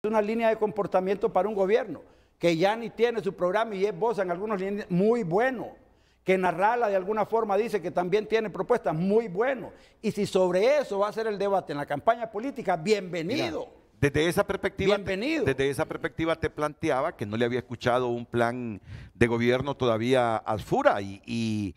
Es una línea de comportamiento para un gobierno que ya ni tiene su programa y es voz en algunos líneas muy bueno, que Narrala de alguna forma dice que también tiene propuestas muy bueno. Y si sobre eso va a ser el debate en la campaña política, bienvenido. desde esa perspectiva, Te, desde esa perspectiva te planteaba que no le había escuchado un plan de gobierno todavía al Fura y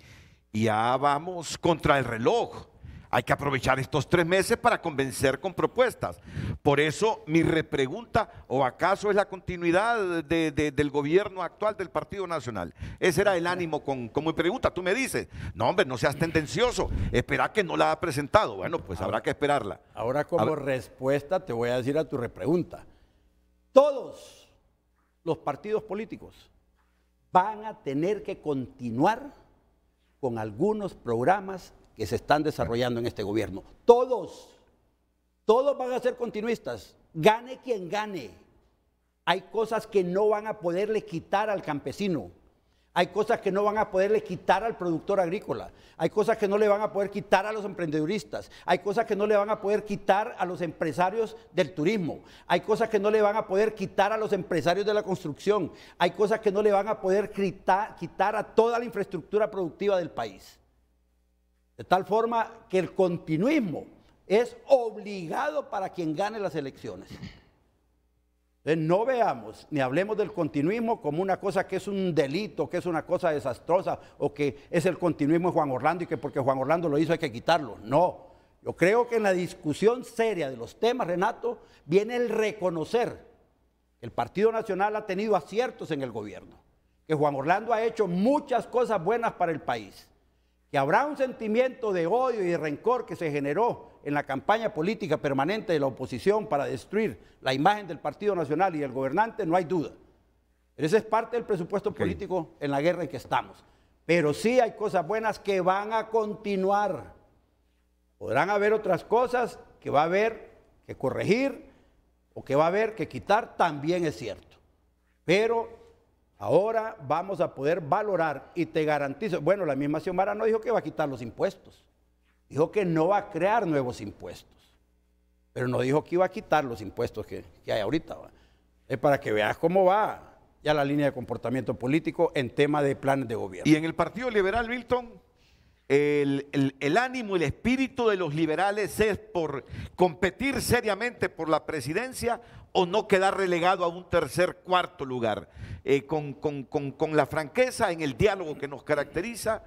ya vamos contra el reloj hay que aprovechar estos tres meses para convencer con propuestas. Por eso mi repregunta, ¿o acaso es la continuidad del gobierno actual del Partido Nacional? Ese era el ánimo con, mi pregunta. Tú me dices, no hombre, no seas tendencioso, espera que no la ha presentado. Bueno, pues habrá que esperarla. Ahora como respuesta te voy a decir a tu repregunta. Todos los partidos políticos van a tener que continuar con algunos programas que se están desarrollando en este gobierno. Todos, todos van a ser continuistas, gane quien gane. Hay cosas que no van a poderle quitar al campesino. Hay cosas que no van a poderle quitar al productor agrícola. Hay cosas que no le van a poder quitar a los emprendeduristas. Hay cosas que no le van a poder quitar a los empresarios del turismo. Hay cosas que no le van a poder quitar a los empresarios de la construcción. Hay cosas que no le van a poder quitar a toda la infraestructura productiva del país. De tal forma que el continuismo es obligado para quien gane las elecciones. Entonces, no veamos ni hablemos del continuismo como una cosa que es un delito, que es una cosa desastrosa o que es el continuismo de Juan Orlando y que porque Juan Orlando lo hizo hay que quitarlo. No. Yo creo que en la discusión seria de los temas, Renato, viene el reconocer que el Partido Nacional ha tenido aciertos en el gobierno, que Juan Orlando ha hecho muchas cosas buenas para el país que habrá un sentimiento de odio y de rencor que se generó en la campaña política permanente de la oposición para destruir la imagen del Partido Nacional y del gobernante, no hay duda. Ese es parte del presupuesto político en la guerra en que estamos. Pero sí hay cosas buenas que van a continuar. Podrán haber otras cosas que va a haber que corregir o que va a haber que quitar, también es cierto. Pero Ahora vamos a poder valorar y te garantizo, bueno, la misma Xiomara no dijo que va a quitar los impuestos, dijo que no va a crear nuevos impuestos, pero no dijo que iba a quitar los impuestos que, que hay ahorita. Es para que veas cómo va ya la línea de comportamiento político en tema de planes de gobierno. ¿Y en el Partido Liberal, Milton? el, ánimo y ánimo, el espíritu de los liberales es por competir seriamente por la presidencia o no quedar relegado a un tercer, cuarto lugar, eh, con, con, la franqueza en el diálogo que nos caracteriza